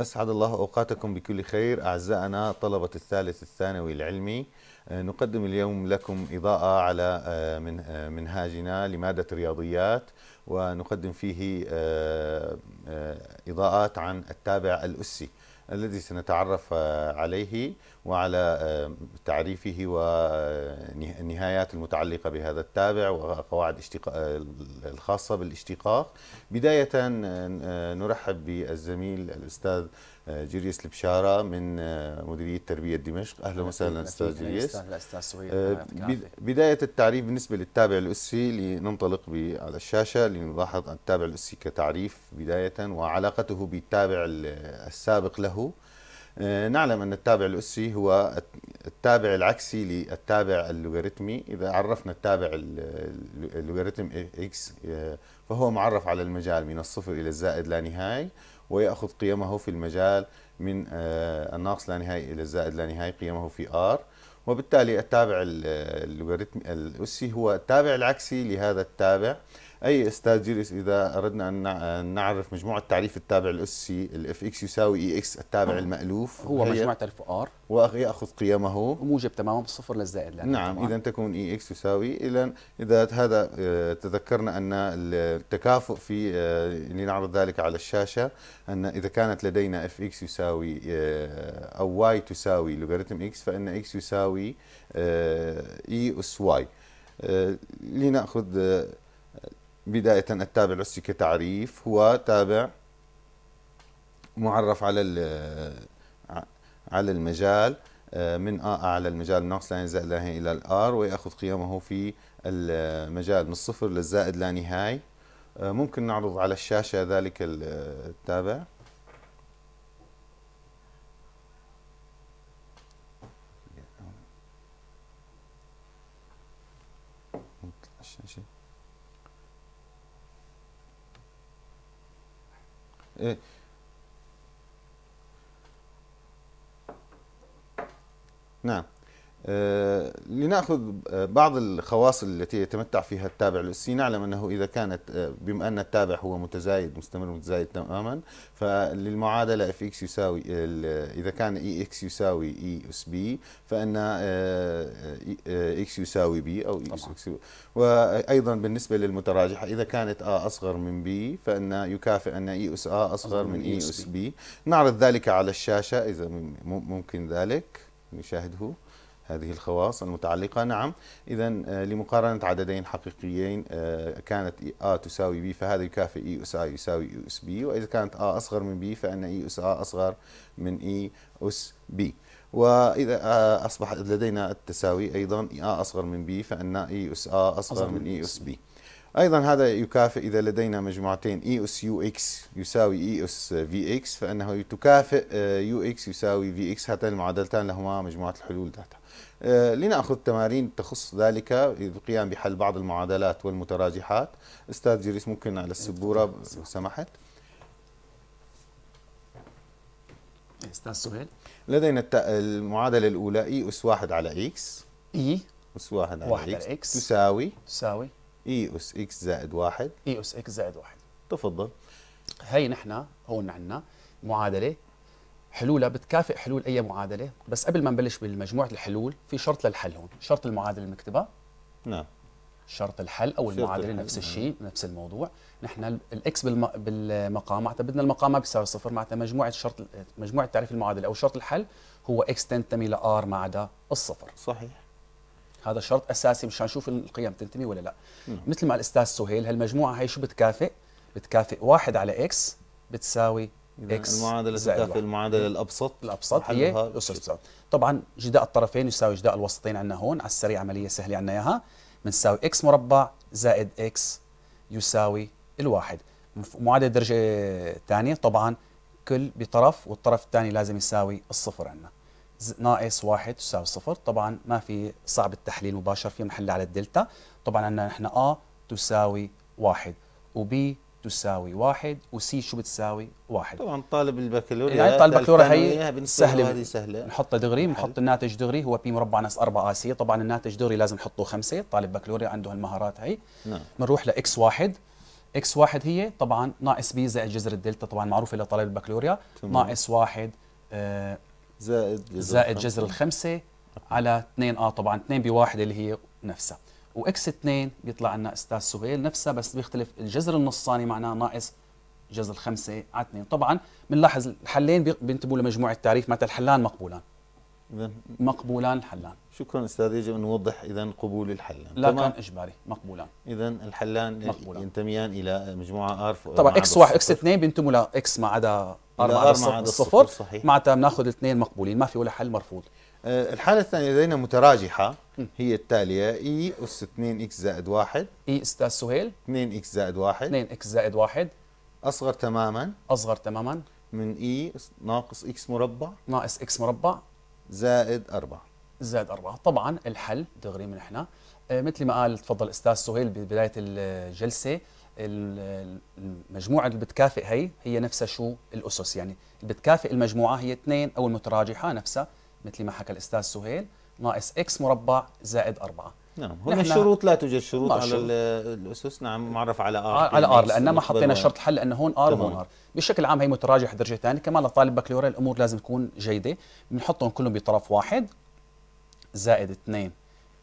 أسعد الله أوقاتكم بكل خير أعزائنا طلبة الثالث الثانوي العلمي آه، نقدم اليوم لكم إضاءة على آه، آه، منهاجنا لمادة الرياضيات ونقدم فيه إضاءات عن التابع الأسي الذي سنتعرف آه، عليه وعلى آه، تعريفه والنهايات المتعلقة بهذا التابع وقواعد آه، الخاصة بالاشتقاق بداية نرحب بالزميل الأستاذ جيريس البشاره من آه، مديريه تربيه دمشق اهلا وسهلا استاذ جيريس اهلا استاذ آه، بدايه التعريف بالنسبه للتابع الاسري لننطلق على الشاشه لنلاحظ التابع الاسري كتعريف بدايه وعلاقته بالتابع السابق له آه، نعلم ان التابع الاسري هو التابع العكسي للتابع اللوغاريتمي اذا عرفنا التابع اللوغاريتم اكس فهو معرف على المجال من الصفر الى الزائد لا نهائي ويأخذ قيمه في المجال من آه، الناقص لا نهائي إلى الزائد لا نهائي قيمه في R وبالتالي التابع اللوغاريتمي آه، الأسي هو التابع العكسي لهذا التابع اي استاذ جيريس اذا اردنا ان نعرف مجموعه تعريف التابع الاسي الاف اكس يساوي اي e اكس التابع نعم. المالوف هو مجموع تعريف ار وياخذ قيمه موجب تماما بالصفر للزائد نعم اذا تكون اي e اكس يساوي اذا اذا هذا آه، تذكرنا ان التكافؤ في لنعرض آه، يعني ذلك على الشاشه ان اذا كانت لدينا اف اكس يساوي آه، او واي تساوي لوغاريتم اكس فان اكس يساوي اي اس واي لناخذ بداية التابع أسي كتعريف هو تابع معرف على على المجال آه، من آ آه أعلى آه المجال ناقص لا زائد لا إلى الآر ويأخذ قيمه في المجال من الصفر للزائد لا نهاية ممكن نعرض على الشاشة ذلك التابع É. Não. آه، لنأخذ آه، بعض الخواص التي يتمتع فيها التابع للسي نعلم أنه إذا كانت آه، بما أن التابع هو متزايد مستمر متزايد تماما فللمعادلة اف اكس يساوي إذا كان اي e اكس يساوي اي اس بي فأن اكس e يساوي بي أو e اي اكس وأيضا بالنسبة للمتراجحة إذا كانت آ أصغر من بي فأن يكافئ أن اي اس آ أصغر من اي اس بي نعرض ذلك على الشاشة إذا ممكن ذلك نشاهده هذه الخواص المتعلقة نعم إذا آه، لمقارنة عددين حقيقيين آه، كانت A تساوي B فهذا يكافئ E أس A يساوي E أس B وإذا كانت A أصغر من B فإن E أس A أصغر من E أس B وإذا أصبح لدينا التساوي أيضا A أصغر من B فإن E أس A أصغر, أصغر من E أس B. أيضا هذا يكافئ إذا لدينا مجموعتين إي e أس يو إكس يساوي إي e أس في إكس فإنه تكافئ يو آه، إكس يساوي في إكس هاتان المعادلتان لهما مجموعة الحلول ذاتها آه، لنأخذ تمارين تخص ذلك القيام بحل بعض المعادلات والمتراجحات أستاذ جريس ممكن على السبورة لو سمحت أستاذ سهيل لدينا المعادلة الأولى إي e أس واحد على إكس إي أس واحد على إكس تساوي تساوي اي e اس اكس زائد واحد اي e اس اكس زائد واحد تفضل هي نحن هون عندنا معادله حلولها بتكافئ حلول اي معادله بس قبل ما نبلش بمجموعه الحلول في شرط للحل هون شرط المعادله المكتبه نعم شرط الحل او المعادله نفس نعم. الشيء نفس الموضوع نحن الاكس بالمقام معناتها بدنا المقام ما بيساوي صفر معناتها مجموعه شرط مجموعه تعريف المعادله او شرط الحل هو اكس تنتمي لار ما عدا الصفر صحيح هذا شرط اساسي مشان نشوف القيم تنتمي ولا لا مم. مثل ما الاستاذ سهيل هالمجموعه هي شو بتكافئ بتكافئ واحد على اكس بتساوي اكس المعادله واحد. المعادله إيه. الابسط الابسط هي إيه. الاسس طبعا جداء الطرفين يساوي جداء الوسطين عندنا هون على السريع عمليه سهله عندنا اياها بنساوي اكس مربع زائد اكس يساوي الواحد معادله درجه ثانيه طبعا كل بطرف والطرف الثاني لازم يساوي الصفر عندنا ناقص واحد تساوي صفر طبعا ما في صعب التحليل مباشر في محل على الدلتا طبعا عندنا نحن ا تساوي واحد وبي تساوي واحد وسي شو بتساوي واحد طبعا طالب البكالوريا يعني طالب البكالوريا هي سهله هذه سهله نحط دغري بنحط الناتج دغري هو بي مربع ناقص أربعة اسيه طبعا الناتج دغري لازم نحطه خمسه طالب بكالوريا عنده هالمهارات هي نعم بنروح لاكس واحد اكس واحد هي طبعا ناقص بي زائد جذر الدلتا طبعا معروفه لطالب البكالوريا ناقص واحد آه زائد جذر زائد جذر الخمسة على 2 اه طبعا 2 بواحد اللي هي نفسها واكس 2 بيطلع لنا استاذ سهيل نفسها بس بيختلف الجذر النصاني معناه ناقص جذر الخمسة على 2 طبعا بنلاحظ الحلين بينتبهوا لمجموع التعريف متى الحلان مقبولان مقبولان الحلان شكرا استاذ يجب ان نوضح اذا قبول الحلان لا كان اجباري مقبولان اذا الحلان مقبولان. ينتميان الى مجموعه ار طبعا اكس واحد اكس اثنين بينتموا لاكس ما عدا ار ما عدا الصفر صحيح معناتها بناخذ الاثنين مقبولين ما في ولا حل مرفوض آه، الحالة الثانية لدينا متراجحة هي التالية اي e أس 2 اكس زائد 1 اي e استاذ سهيل 2 اكس زائد 1 2 اكس زائد 1 أصغر تماما أصغر تماما من اي e ناقص اكس مربع ناقص اكس مربع زائد 4 زائد أربعة طبعا الحل دغري من إحنا آه، مثل ما قال تفضل أستاذ سهيل ببداية الجلسة المجموعة اللي بتكافئ هي هي نفسها شو الأسس يعني اللي بتكافئ المجموعة هي اثنين أو المتراجحة نفسها مثل ما حكى الأستاذ سهيل ناقص اكس مربع زائد أربعة نعم هنا الشروط لا توجد شروط على الاسس نعم معرف على ار آه، على ار يعني لان ما حطينا شرط حل لانه هون ار وهون ار بشكل عام هي متراجحه درجه ثانيه كمان لطالب بكالوريا الامور لازم تكون جيده بنحطهم كلهم بطرف واحد زائد 2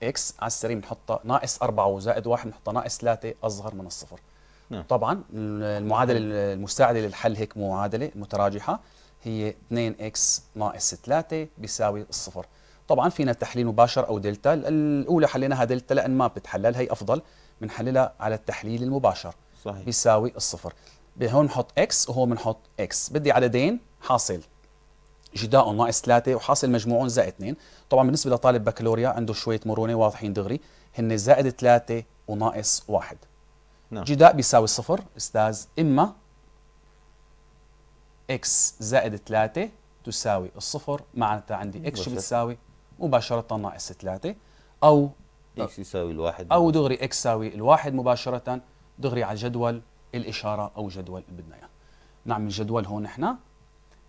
اكس على السريع بنحطها ناقص 4 وزائد 1 بنحطها ناقص 3 اصغر من الصفر نعم. طبعا المعادله المساعده للحل هيك معادله متراجحه هي 2 اكس ناقص 3 بيساوي الصفر طبعا فينا تحليل مباشر او دلتا الاولى حليناها دلتا لان ما بتحلل هي افضل بنحللها على التحليل المباشر صحيح بيساوي الصفر هون بنحط اكس وهون بنحط اكس بدي عددين حاصل جداء ناقص ثلاثة وحاصل مجموعون زائد اثنين طبعا بالنسبة لطالب بكالوريا عنده شوية مرونة واضحين دغري هن زائد ثلاثة وناقص واحد نعم. جداء بيساوي صفر أستاذ إما إكس زائد ثلاثة تساوي الصفر معناتها عندي إكس شو بتساوي مباشرة ناقص ثلاثة أو إكس يساوي الواحد أو دغري إكس يساوي الواحد مباشرة دغري على جدول الإشارة أو جدول اللي بدنا إياه نعمل جدول هون إحنا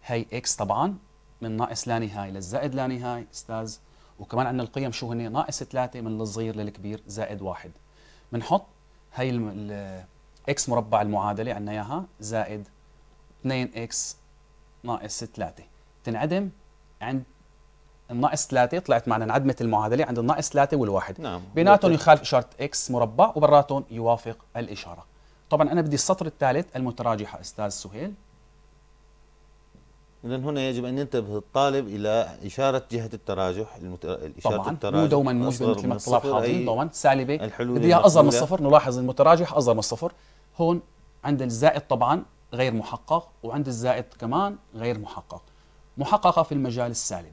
هي إكس طبعا من ناقص لا نهاية للزائد لا نهاية أستاذ وكمان عندنا القيم شو هن ناقص ثلاثة من الصغير للكبير زائد واحد بنحط هي الاكس مربع المعادلة عندنا إياها زائد 2 اكس ناقص 3 تنعدم عند الناقص 3 طلعت معنا انعدمت المعادله عند الناقص 3 والواحد نعم بيناتهم يخالف اشاره اكس مربع وبراتهم يوافق الاشاره طبعا انا بدي السطر الثالث المتراجحه استاذ سهيل اذا هنا يجب ان ينتبه الطالب الى اشاره جهه التراجح اشاره طبعا التراجح مو دوما مثل ما الطلاب حاضرين طبعا سالبه بدي اياها اصغر من الصفر نلاحظ المتراجح اصغر من الصفر هون عند الزائد طبعا غير محقق وعند الزائد كمان غير محقق محققه في المجال السالب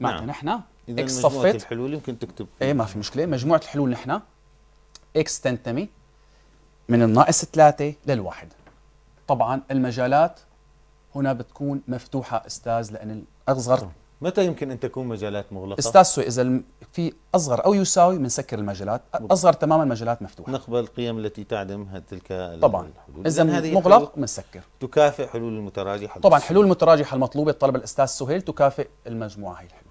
معناتها نعم. نحن اذا اكس مجموعه الحلول يمكن تكتب ايه ما في مشكله مجموعه الحلول نحن اكس تنتمي من الناقص 3 للواحد طبعا المجالات هنا بتكون مفتوحه استاذ لان الاصغر متى يمكن ان تكون مجالات مغلقه؟ استاذ سوي اذا في اصغر او يساوي بنسكر المجالات، اصغر تماما مجالات مفتوحه نقبل القيم التي تعدم تلك طبعا اذا مغلق بنسكر تكافئ حلول المتراجحه طبعا حلول المتراجحه المطلوبه طلب الاستاذ سهيل تكافئ المجموعه هي الحلول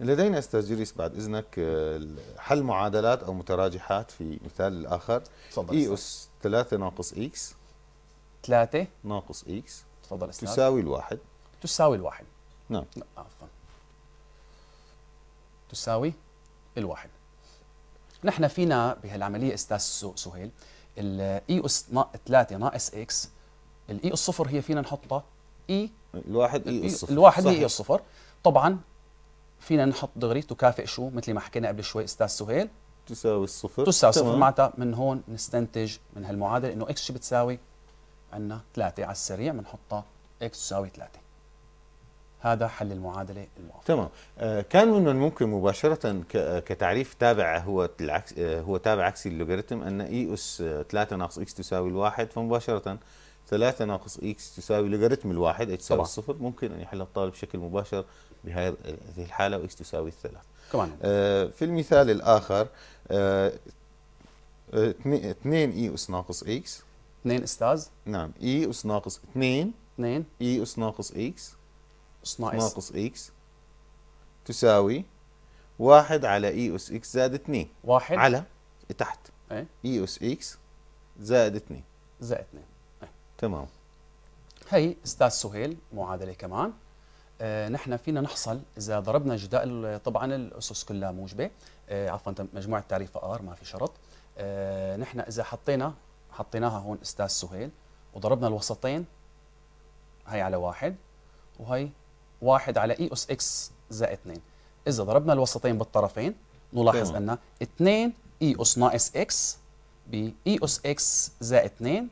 لدينا استاذ جريس بعد اذنك آه، حل معادلات او متراجحات في مثال الاخر تفضل اي اس 3 ناقص اكس 3 ناقص اكس تفضل استاذ تساوي الواحد تساوي الواحد نعم عفوا تساوي الواحد نحن فينا بهالعمليه استاذ سهيل الاي e اس 3 ناقص اكس الاي e اس صفر هي فينا نحطها اي e. الواحد اي اس صفر الواحد اي اس صفر طبعا فينا نحط دغري تكافئ شو مثل ما حكينا قبل شوي استاذ سهيل تساوي الصفر تساوي الصفر معناتها من هون نستنتج من هالمعادله انه اكس شو بتساوي عندنا 3 على السريع بنحطها اكس تساوي 3 هذا حل المعادله الموافقه تمام آه كان من الممكن مباشره آه، كتعريف تابع هو العكس آه هو تابع عكسي للوغاريتم ان اي e اس 3 آه، ناقص اكس تساوي الواحد فمباشره 3 ناقص اكس تساوي لوغاريتم الواحد اي تساوي الصفر ممكن ان يحلها الطالب بشكل مباشر بهذه الحاله واكس تساوي الثلاث كمان آه في المثال الاخر 2 آه، اي e اس ناقص اكس 2 استاذ نعم اي e اس ناقص 2 2 اي اس ناقص اكس اس ناقص اكس تساوي 1 على اي e اس اكس زائد 2 1 على تحت اي e اس اكس زائد 2 زائد 2 إيه. تمام هي استاذ سهيل معادله كمان آه نحن فينا نحصل اذا ضربنا جداء طبعا الاسس كلها موجبه آه عفوا مجموعه تعريفها ار ما في شرط آه نحن اذا حطينا حطيناها هون استاذ سهيل وضربنا الوسطين هي على واحد وهي واحد على اي e اس اكس زائد 2 اذا ضربنا الوسطين بالطرفين نلاحظ ان 2 اي اس ناقص اكس باي اس اكس زائد 2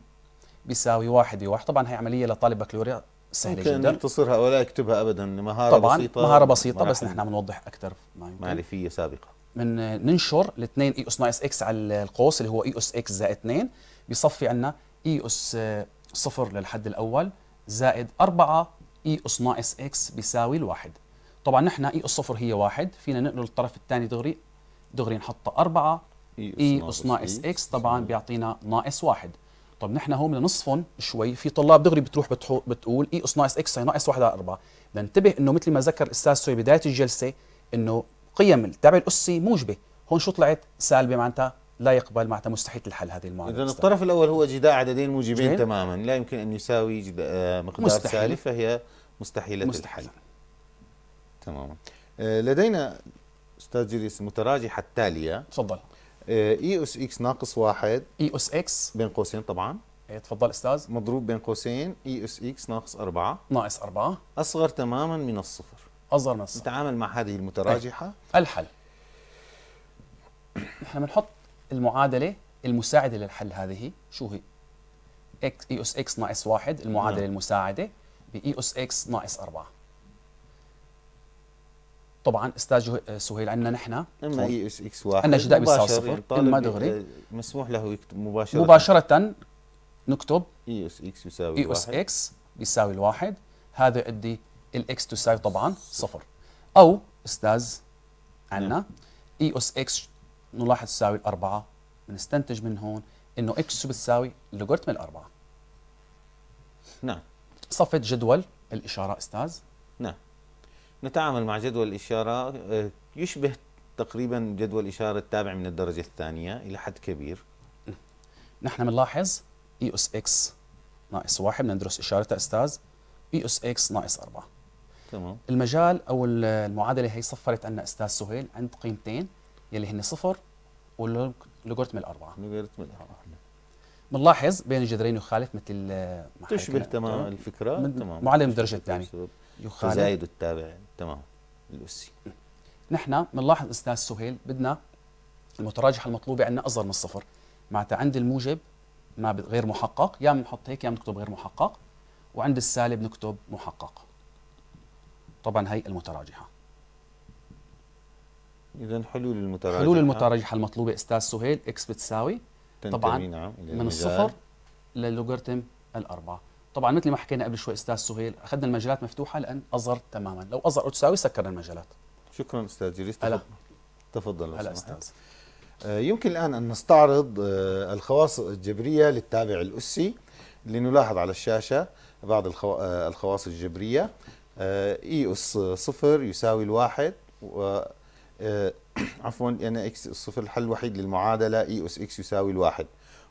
بيساوي واحد واحد طبعا هي عمليه لطالب بكالوريا سهله جدا ممكن نختصرها ولا اكتبها ابدا مهاره طبعا بسيطه مهاره بسيطه بس نحن بنوضح اكثر ما يمكن معرفيه سابقه من ننشر الاثنين اي e اس ناقص اكس على القوس اللي هو اي e اس اكس زائد 2 بصفي عندنا اي e اس صفر للحد الاول زائد 4 اي e اس ناقص اكس بيساوي الواحد طبعا نحن اي e اس صفر هي واحد فينا ننقل الطرف الثاني دغري دغري نحطها 4 اي اس ناقص اكس طبعا بيعطينا ناقص واحد طب نحن هون بدنا نصفن شوي في طلاب دغري بتروح بتحو بتقول اي اس ناقص اكس هي ناقص 1 على 4 ننتبه انه مثل ما ذكر الاستاذ سوري بدايه الجلسه انه قيم التابع الاسي موجبه هون شو طلعت سالبه معناتها لا يقبل معناتها مستحيل الحل هذه المعادله اذا الطرف الاول هو جداء عددين موجبين تماما لا يمكن ان يساوي آه، مقدار مستحيل. سالب فهي مستحيله مستحيل. الحل تماما آه، لدينا استاذ جريس متراجحه التاليه تفضل آه، اي اس اكس ناقص واحد اي اس اكس بين قوسين طبعا إيه، تفضل استاذ مضروب بين قوسين اي اس اكس ناقص أربعة ناقص أربعة اصغر تماما من الصفر اصغر من الصفر نتعامل مع هذه المتراجحه أي. الحل نحن بنحط المعادله المساعده للحل هذه شو هي؟ اكس اي اس اكس ناقص واحد المعادله نعم. المساعده باي اس اكس ناقص أربعة طبعا استاذ آه، سهيل عندنا نحن اما اي اس اكس واحد عندنا جداء بيساوي صفر اما دغري آه، مسموح له يكتب مباشره مباشره نكتب اي اس اكس يساوي e اي اس اكس بيساوي الواحد هذا يؤدي الاكس تساوي طبعا صفر او استاذ عندنا اي اس اكس نلاحظ تساوي الأربعة بنستنتج من هون إنه إكس شو بتساوي لوغاريتم الأربعة نعم صفة جدول الإشارة أستاذ نعم نتعامل مع جدول الإشارة آه، يشبه تقريبا جدول الإشارة التابع من الدرجة الثانية إلى حد كبير نحن بنلاحظ إي أس إكس ناقص واحد بندرس إشارتها أستاذ إي أس إكس ناقص أربعة تمام المجال أو المعادلة هي صفرت عنا أستاذ سهيل عند قيمتين يلي هن صفر واللوغاريتم الاربعه اللوغاريتم الاربعه بنلاحظ بين الجذرين يخالف مثل تشبه تماما الفكره تماما معلم الدرجه الثانيه يعني. يخالف زائد التابع تمام الاسي نحن بنلاحظ استاذ سهيل بدنا المتراجحه المطلوبه عندنا اصغر من الصفر معناتها عند الموجب ما غير محقق يا بنحط هيك يا بنكتب غير محقق وعند السالب نكتب محقق طبعا هي المتراجحه اذا حلول المتراجحه حلول المتراجحه المطلوبه استاذ سهيل اكس بتساوي طبعا نعم من الصفر للوغاريتم الاربعه طبعا مثل ما حكينا قبل شوي استاذ سهيل اخذنا المجالات مفتوحه لان اصغر تماما لو اصغر تساوي سكرنا المجالات شكرا استاذ جريس هلا تفضل هلا استاذ آه، يمكن الان ان نستعرض آه، الخواص الجبريه للتابع الاسي لنلاحظ على الشاشه بعض آه، الخواص الجبريه اي e اس صفر يساوي الواحد آه، عفوا ان اكس الصفر الحل الوحيد للمعادله اي اس اكس يساوي الواحد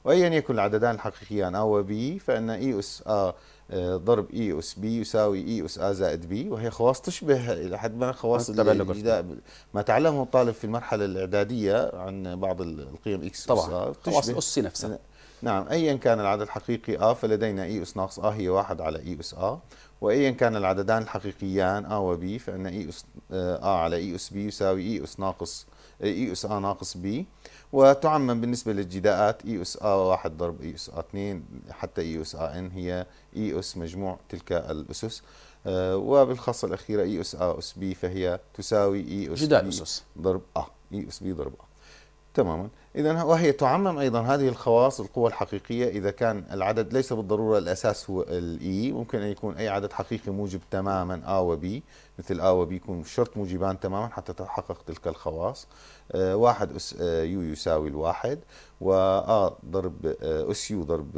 وايا يكن العددان الحقيقيان ا وبي فان اي اس ا آه، ضرب اي اس بي يساوي اي اس ا زائد بي وهي خواص تشبه الى حد ما خواص ما تعلمه الطالب في المرحله الاعداديه عن بعض القيم اكس طبعا خواص اس نفسها نعم ايا كان العدد الحقيقي ا فلدينا اي اس ناقص ا هي واحد على اي اس ا وأيا كان العددان الحقيقيان آ B فإن إي أس آ على إي أس بي يساوي إي أس ناقص إي أس آ ناقص بي وتعمم بالنسبة للجداءات إي أس آ واحد ضرب إي أس آ اثنين حتى إي أس آ إن هي إي أس مجموع تلك الأسس وبالخاصة الأخيرة إي أس آ أس بي فهي تساوي إي أس جداء الأسس ضرب آ إي أس بي ضرب آ تماما اذا وهي تعمم ايضا هذه الخواص القوى الحقيقيه اذا كان العدد ليس بالضروره الاساس هو الاي e، ممكن ان يكون اي عدد حقيقي موجب تماما ا وبي مثل ا وبي يكون شرط موجبان تماما حتى تتحقق تلك الخواص آه، واحد اس يو آه، يساوي الواحد و ا ضرب آه، اس يو ضرب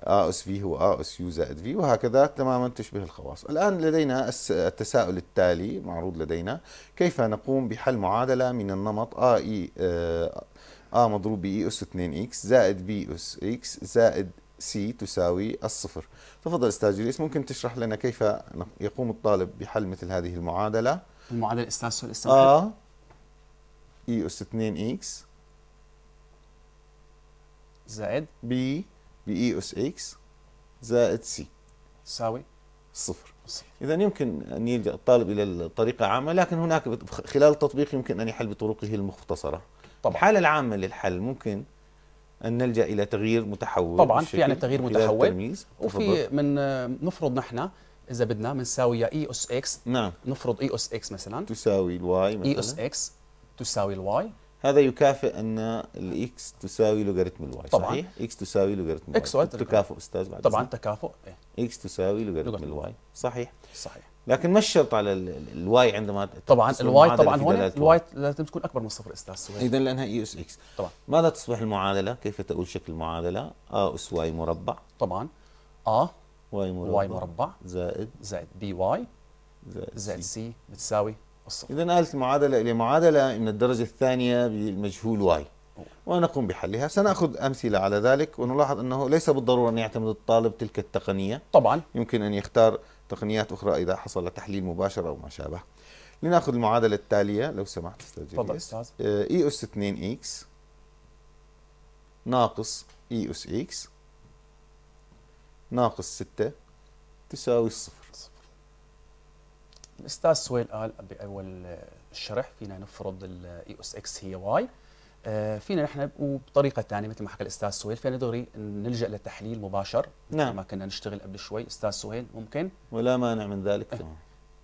A آه، أس في هو A آه، أس يو زائد في وهكذا تماما تشبه الخواص الآن لدينا التساؤل التالي معروض لدينا كيف نقوم بحل معادلة من النمط A إي A آه، مضروب ب E أس 2 X زائد B أس X زائد سي تساوي الصفر تفضل استاذ جليس ممكن تشرح لنا كيف يقوم الطالب بحل مثل هذه المعادله المعادله استاذ سؤال استاذ اه اي اس 2 اكس زائد بي اي أس إكس زائد سي تساوي صفر, إذا يمكن أن يلجأ الطالب إلى الطريقة عامة لكن هناك خلال التطبيق يمكن أن يحل بطرقه المختصرة طبعا الحالة العامة للحل ممكن أن نلجأ إلى تغيير متحول طبعا في يعني تغيير متحول وفي من نفرض نحن إذا بدنا بنساوي إي أس إكس نعم نفرض إي أس إكس مثلا تساوي الواي مثلا إي أس إكس تساوي الواي هذا يكافئ ان الاكس تساوي لوغاريتم الواي طبعا صحيح؟ اكس تساوي لوغاريتم الواي اكس تكافؤ استاذ بعد طبعا تكافؤ إيه؟ اكس تساوي لوغاريتم الواي صحيح صحيح لكن ما الشرط على الواي عندما طبعا الواي طبعا هون الواي لازم تكون اكبر من صفر استاذ سويد اذا لانها اي اس اكس طبعا ماذا تصبح المعادله؟ كيف تؤول شكل المعادله؟ ا اس واي مربع طبعا ا واي مربع واي مربع زائد زائد بي واي زائد, زائد سي بتساوي الصفر إذا نقلت المعادلة إلى معادلة من الدرجة الثانية بالمجهول واي ونقوم بحلها سنأخذ أمثلة على ذلك ونلاحظ أنه ليس بالضرورة أن يعتمد الطالب تلك التقنية طبعا يمكن أن يختار تقنيات أخرى إذا حصل تحليل مباشر أو ما شابه لنأخذ المعادلة التالية لو سمحت أستاذ تفضل أستاذ إي آه، e أس 2 إكس ناقص إي e أس إكس ناقص 6 تساوي الصفر الاستاذ سويل قال باول الشرح آه، فينا نفرض الاي آه، اس اكس هي واي آه، فينا نحن وبطريقه ثانيه مثل ما حكى الاستاذ سهيل فينا دغري نلجا لتحليل مباشر نعم ما كنا نشتغل قبل شوي استاذ سهيل ممكن ولا مانع من ذلك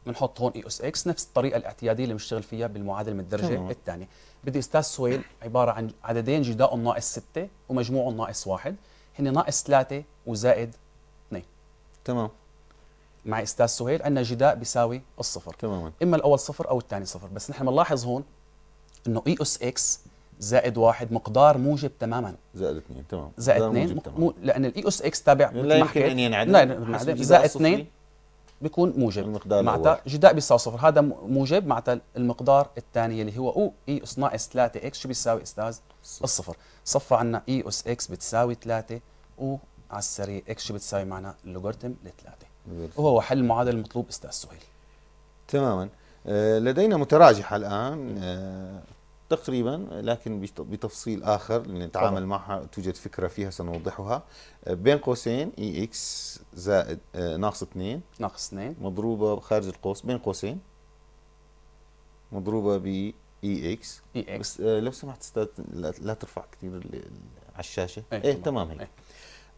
بنحط إيه. هون اي اس اكس نفس الطريقه الاعتياديه اللي بنشتغل فيها بالمعادله من الدرجه الثانيه بدي استاذ سهيل عباره عن عددين جداء ناقص 6 ومجموعهم ناقص 1 هن ناقص 3 وزائد 2 تمام مع استاذ سهيل عندنا جداء بيساوي الصفر تماما اما الاول صفر او الثاني صفر بس نحن بنلاحظ هون انه اي e اس اكس زائد واحد مقدار موجب تماما زائد اثنين تمام زائد اثنين مو لان الاي e اس اكس تابع لا يمكن ان ينعدم لا زائد اثنين بيكون موجب المقدار معناتها جداء بيساوي صفر هذا موجب معناتها المقدار الثاني اللي هو او اي e اس ناقص 3 اكس شو بيساوي استاذ الصفر صفى عنا اي اس اكس بتساوي 3 او على السريع اكس شو بتساوي معنا اللوغاريتم لثلاثه وهو حل المعادله المطلوب استاذ سهيل تماما آه، لدينا متراجحه الان آه، تقريبا لكن بتفصيل اخر نتعامل معها توجد فكره فيها سنوضحها آه، بين قوسين اي e اكس زائد ناقص 2 ناقص 2 مضروبه خارج القوس بين قوسين مضروبه ب اي اكس اي اكس لو سمحت استاذ لا ترفع كثير على الشاشه ايه, ايه تمام هيك ايه.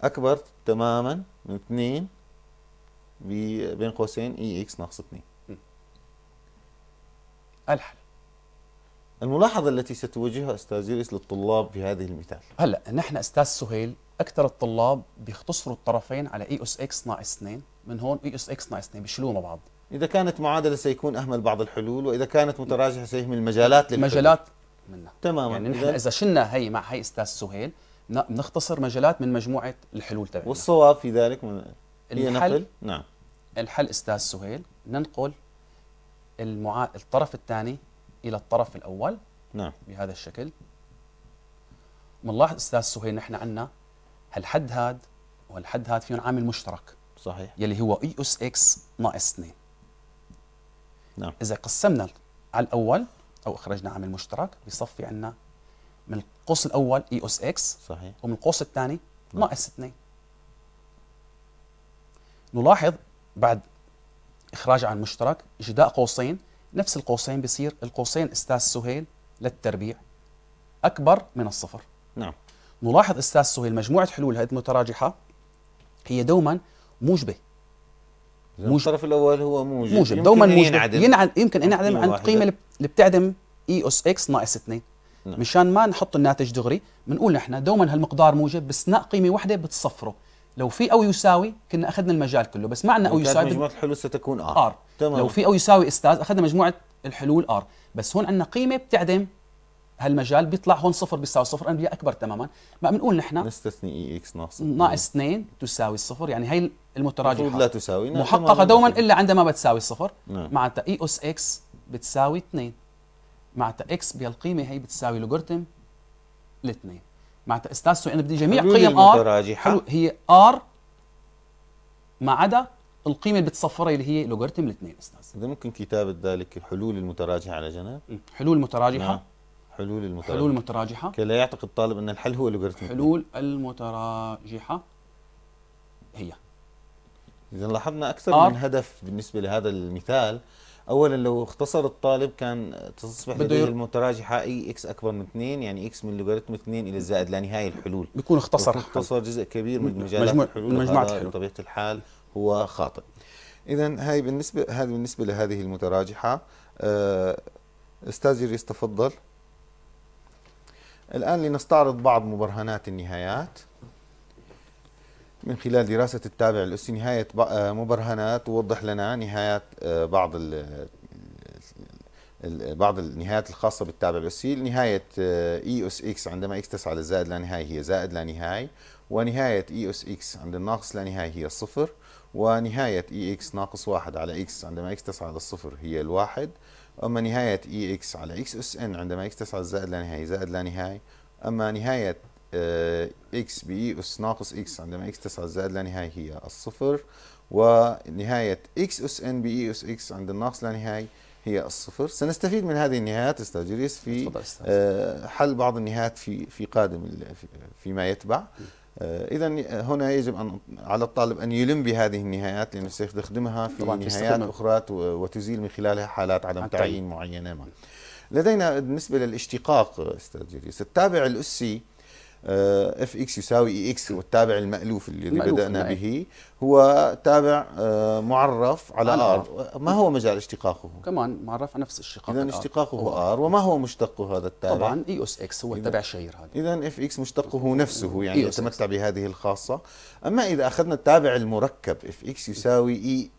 اكبر تماما من 2 بين قوسين اي e اكس ناقص 2 الحل الملاحظة التي ستوجهها أستاذ يوريس للطلاب في هذه المثال هلا نحن أستاذ سهيل أكثر الطلاب بيختصروا الطرفين على إي أس إكس ناقص 2 من هون إي أس إكس ناقص 2 بيشلوه مع بعض إذا كانت معادلة سيكون أهمل بعض الحلول وإذا كانت متراجعة سيهمل مجالات للحلول مجالات منها تماما يعني نحن إذا شلنا هي مع هي أستاذ سهيل بنختصر مجالات من مجموعة الحلول تبعنا والصواب في ذلك من الحل نقل؟ نعم الحل استاذ سهيل ننقل المعا... الطرف الثاني الى الطرف الاول نعم بهذا الشكل بنلاحظ استاذ سهيل نحن عندنا هالحد هاد والحد هاد فيهم عامل مشترك صحيح يلي هو اي اس اكس ناقص 2 نعم اذا قسمنا على الاول او اخرجنا عامل مشترك بصفي عندنا من القوس الاول اي اس اكس صحيح ومن القوس الثاني نعم. ناقص 2 نلاحظ بعد إخراج عن مشترك جداء قوسين نفس القوسين بصير القوسين أستاذ سهيل للتربيع أكبر من الصفر نعم نلاحظ أستاذ سهيل مجموعة حلول هذه المتراجحة هي دوما موجبة موجب. الطرف الأول هو موجب موجب دوما موجب ينعدم. ينعدم يمكن أن ينعدم عن قيمه اللي بتعدم اي e اس اكس ناقص 2 نعم. مشان ما نحط الناتج دغري بنقول نحن دوما هالمقدار موجب ناق قيمه واحده بتصفره لو في او يساوي كنا اخذنا المجال كله بس معنى او يساوي مجموعه الحلول ستكون ار ار تمام. لو في او يساوي استاذ اخذنا مجموعه الحلول ار بس هون عندنا قيمه بتعدم هالمجال بيطلع هون صفر بيساوي صفر انا بدي اكبر تماما ما بنقول نحن نستثني اي اكس ناقص ناقص 2 تساوي الصفر يعني هي المتراجعه لا تساوي نعم، محققه دوما الا عندما بتساوي صفر نعم. معناتها اي اس اكس بتساوي 2 معناتها اكس بهالقيمه هي بتساوي لوغاريتم الاثنين مع تاسيسه انا بدي جميع قيم ار حلو هي ار ما عدا القيمه اللي بتصفرها اللي هي لوغاريتم الاثنين استاذ اذا ممكن كتابه ذلك الحلول المتراجحة على جنب حلول المتراجحه نعم. حلول المتراجحه حلول المتراجحه كي لا يعتقد الطالب ان الحل هو لوغاريتم حلول المتراجحه هي اذا لاحظنا اكثر R. من هدف بالنسبه لهذا المثال اولا لو اختصر الطالب كان تصبح لديه المتراجحه اي اكس اكبر من 2 يعني اكس من لوغاريتم 2 الى الزائد لنهايه الحلول بيكون اختصر اختصر جزء كبير من مجالات مجموع الحلول مجموعه الحلول بطبيعه الحال هو خاطئ اذا هاي بالنسبه هذه بالنسبه لهذه المتراجحه آه، استاذ يريس تفضل الان لنستعرض بعض مبرهنات النهايات من خلال دراسة التابع الأسي نهاية آه، مبرهنات توضح لنا نهايات آه، بعض بعض النهايات الخاصة بالتابع الأسي نهاية إي آه، e أس إكس عندما إكس تسعى للزائد لا نهاية هي زائد لا نهاية ونهاية إي e أس إكس عند الناقص لا نهاية هي الصفر ونهاية إي e إكس ناقص واحد على إكس عندما إكس تسعى للصفر هي الواحد أما نهاية إي إكس على إكس أس إن عندما إكس تسعى للزائد لا نهاية زائد لا نهاية أما نهاية آه، اكس بي اس ناقص اكس عندما اكس تسعى زائد لا نهاية هي الصفر ونهاية اكس اس ان بي اس اكس عند الناقص لا نهاية هي الصفر سنستفيد من هذه النهايات استاذ جريس في آه، حل بعض النهايات في في قادم فيما يتبع آه، اذا هنا يجب ان على الطالب ان يلم بهذه النهايات لانه سيستخدمها في نهايات اخرى وتزيل من خلالها حالات عدم تعيين معينه ما. لدينا بالنسبه للاشتقاق استاذ جريس التابع الاسي اف آه، اكس يساوي اي e اكس والتابع المالوف اللي المألوف بدانا المألوف. نعم. به هو تابع آه، معرف على ار ما هو مجال اشتقاقه كمان معرف على نفس الشقاق اذا اشتقاقه ار وما هو مشتقه هذا التابع طبعا اي اس اكس هو التابع الشهير هذا اذا اف اكس مشتقه نفسه يعني EOS يتمتع X. بهذه الخاصه اما اذا اخذنا التابع المركب اف اكس يساوي اي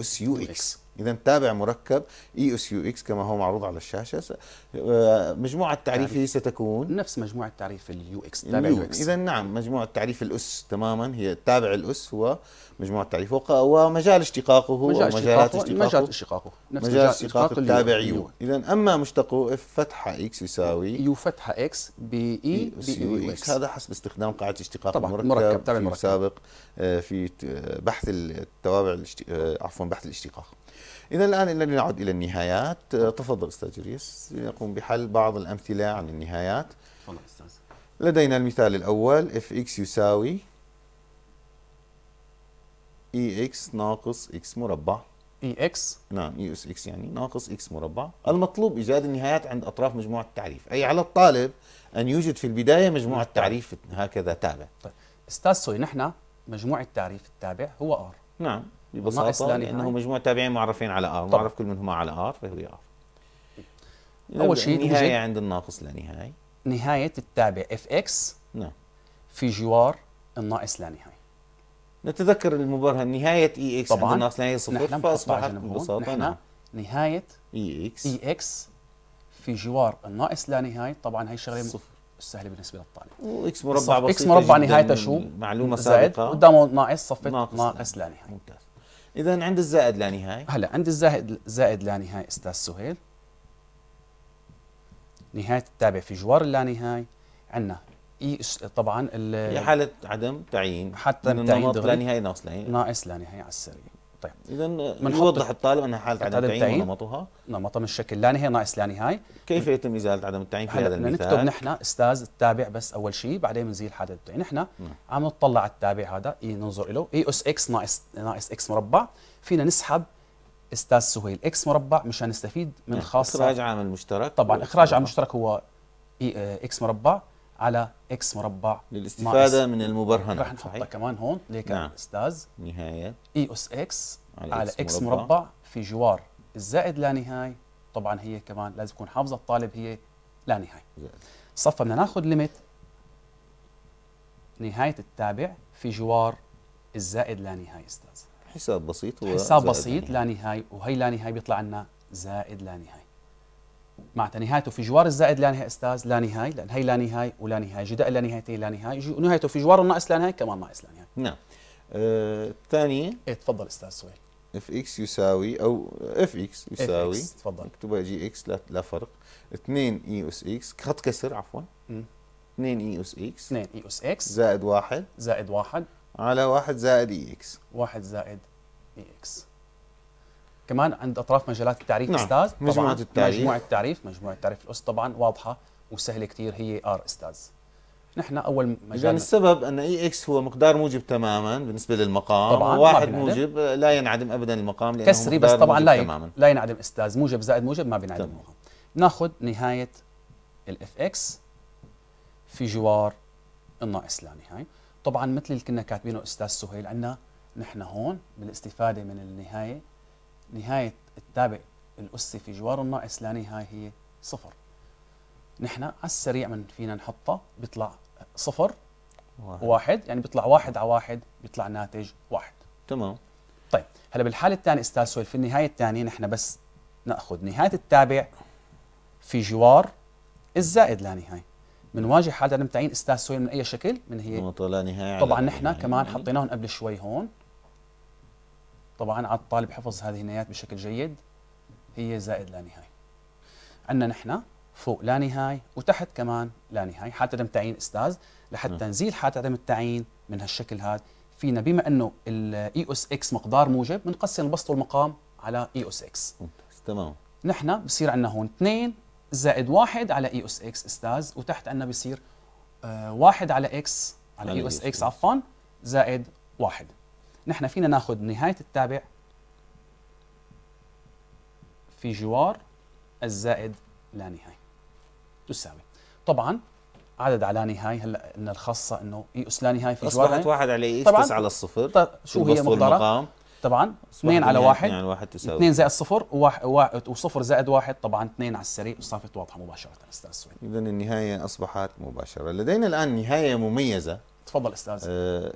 اس يو اكس إذا تابع مركب اي اس يو اكس كما هو معروض على الشاشة آه، مجموعة تعريفه ستكون نفس مجموعة تعريف اليو اكس تابع اليو اكس إذا نعم مجموعة تعريف الأس تماما هي تابع الأس هو مجموعة تعريفه ومجال اشتقاقه مجال ومجالات اشتقاقه مجال اشتقاقه نفس مجال اشتقاق التابع يو إذا أما مشتقه اف فتحة اكس يساوي يو فتحة اكس بي اي بي يو اكس هذا حسب استخدام قاعدة اشتقاق طبعا المركب مركب تابع المركب سابق آه، في آه، بحث التوابع عفوا بحث الاشتقاق إذا الآن لنعد إلى النهايات آه، تفضل أستاذ جريس يقوم بحل بعض الأمثلة عن النهايات تفضل أستاذ لدينا المثال الأول اف اكس يساوي اي اكس ناقص اكس مربع اي اكس نعم اي اس اكس يعني ناقص اكس مربع المطلوب ايجاد النهايات عند اطراف مجموعه التعريف اي على الطالب ان يوجد في البدايه مجموعه تعريف هكذا تابع طيب استاذ سوي نحن مجموعه تعريف التابع هو ار نعم ببساطه لانه مجموعه تابعين معرفين على ار معرف كل منهما على ار فهو ار اول شيء نهايه عند الناقص لا نهايه نهايه التابع اف اكس نعم في جوار الناقص لا نهايه نتذكر المباراه نهايه اي e اكس طبعا عند الناقص لا نهايه صفر فاصبحت ببساطه نحن نعم. نهايه اي اكس اي اكس في جوار الناقص لا نهايه طبعا هي الشغله صفر سهله بالنسبه للطالب واكس مربع بسيط اكس مربع نهايته شو معلومه سابقه قدامه ناقص صفر ناقص, ناقص لا نهايه ممتاز اذا عند الزائد لا نهايه هلا عند الزائد زائد لا نهايه استاذ سهيل نهايه التابع في جوار اللا نهايه عندنا اي طبعا هي حاله عدم تعيين حتى تعيين النمط لا نهايه ناقص لا نهايه ناقص لا نهايه على السريع طيب اذا نوضح الطالب انها حاله عدم, عدم التعيين ونمطها نمطها من شكل لا نهايه ناقص لا نهايه كيف يتم ازاله عدم التعيين في هذا المثال؟ نكتب نحن استاذ التابع بس اول شيء بعدين بنزيل حاله التعيين نحن نعم. عم نطلع على التابع هذا اي ننظر له اي اس اكس ناقص ناقص اكس مربع فينا نسحب استاذ سهيل اكس مربع مشان نستفيد من نعم، خاصه اخراج عامل مشترك طبعا اخراج عامل مشترك هو اي اكس مربع على اكس مربع للاستفاده من المبرهنه رح نحطها كمان هون ليك نعم. استاذ نهايه اي e اس اكس على, اكس مربع. مربع في جوار الزائد لا نهايه طبعا هي كمان لازم يكون حافظه الطالب هي لا نهايه صفى بدنا ناخذ ليميت نهايه التابع في جوار الزائد لا نهايه استاذ حساب بسيط حساب بسيط لا نهايه وهي لا نهايه بيطلع لنا زائد لا نهايه مع نهايته في جوار الزائد لا نهاية أستاذ لا نهاية لأن هي لا نهاية ولا نهاية جداء لا نهايتين لا نهاية نهايته في جوار الناقص لا نهاية كمان ناقص لا نهاية نعم آه، الثاني ايه تفضل أستاذ سويل اف اكس يساوي او اف اكس يساوي تفضل اكتبها جي اكس لا, لا فرق 2 اي اس اكس خط كسر عفوا 2 اي اس اكس 2 اي اس اكس زائد 1 زائد 1 على 1 زائد اي اكس 1 زائد اي e اكس كمان عند اطراف مجالات التعريف نعم. استاذ طبعا مجموعه التعريف مجموعه التعريف مجموعه التعريف الاس طبعا واضحه وسهله كثير هي ار استاذ نحن اول مجال يعني السبب ان اي اكس هو مقدار موجب تماما بالنسبه للمقام طبعا واحد موجب آه، لا ينعدم ابدا المقام لانه كسري بس طبعا لا لا ينعدم استاذ موجب زائد موجب ما بينعدم المقام ناخذ نهايه الاف اكس في جوار الناقص لا نهايه طبعا مثل اللي كنا كاتبينه استاذ سهيل عندنا نحن هون بالاستفاده من النهايه نهاية التابع الأسي في جوار الناقص نهاية هي صفر نحن على السريع من فينا نحطها بيطلع صفر واحد. واحد يعني بيطلع واحد على واحد بيطلع ناتج واحد تمام طيب هلا بالحالة الثانية استاذ سويل في النهاية الثانية نحن بس ناخذ نهاية التابع في جوار الزائد لا نهاية بنواجه حالة عدم استاذ سويل من اي شكل من هي نقطة لا نهاية طبعا نحن كمان حطيناهم قبل شوي هون طبعا على الطالب حفظ هذه النيات بشكل جيد هي زائد لا نهاية عندنا نحن فوق لا نهاية وتحت كمان لا نهاية حالة عدم تعيين استاذ لحتى نزيل حالة عدم التعيين من هالشكل هذا فينا بما انه الاي اس اكس مقدار موجب بنقسم البسط والمقام على اي اس اكس تمام نحن بصير عندنا هون 2 زائد 1 على اي اس اكس استاذ وتحت عندنا بصير 1 آه، على اكس على اي اس اكس عفوا زائد 1 نحن فينا ناخذ نهاية التابع في جوار الزائد لا نهاية تساوي طبعا عدد على نهاية هلا لنا الخاصة انه اي اس لا نهاية في جوار اصبحت واحد على اكس على الصفر طيب شو هي مقدارة؟ طبعا 2 على 1 2 على 1 تساوي 2 زائد 0 و0 زائد 1 طبعا 2 على السريع صارت واضحه مباشره استاذ سويد اذا النهايه اصبحت مباشره لدينا الان نهايه مميزه تفضل استاذ آه،